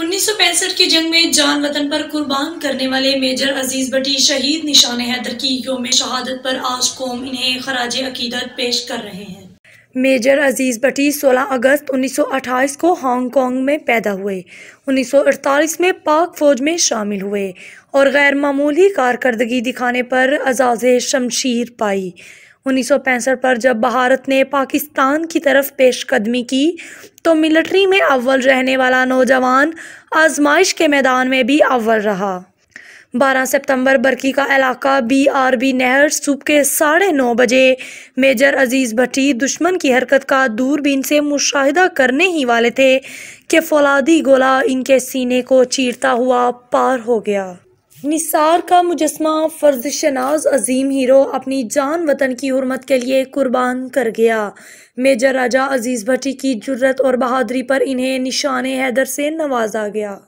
उन्नीस की जंग में जान वतन पर कुर्बान करने वाले मेजर अजीज भट्टी शहीद निशान हैदर की योम शहादत पर आज कौम इन्हें खराज अकीदत पेश कर रहे हैं मेजर अजीज़ भट्टी 16 अगस्त 1928 को हांगकांग में पैदा हुए 1948 में पाक फ़ौज में शामिल हुए और गैर मामूली कारकर्दगी दिखाने पर अजाज़ शमशीर पाई उन्नीस सौ पैंसठ पर जब भारत ने पाकिस्तान की तरफ पेशकदमी की तो मिलिट्री में अव्वल रहने वाला नौजवान आजमाइश के मैदान में भी अव्वल रहा बारह सितंबर बरकी का इलाका बी आर बी नहर सुबह के साढ़े नौ बजे मेजर अजीज़ भट्टी दुश्मन की हरकत का दूरबीन से मुशाहिदा करने ही वाले थे कि फौलादी गोला इनके सीने को चीरता हुआ पार हो गया निसार का मुजस्मा फ़र्ज शनाज अजीम हीरो अपनी जान वतन की हरमत के लिए कुर्बान कर गया मेजर राजा अजीज़ भट्टी की जुर्रत और बहादरी पर इन्हें निशान हैदर से नवाजा गया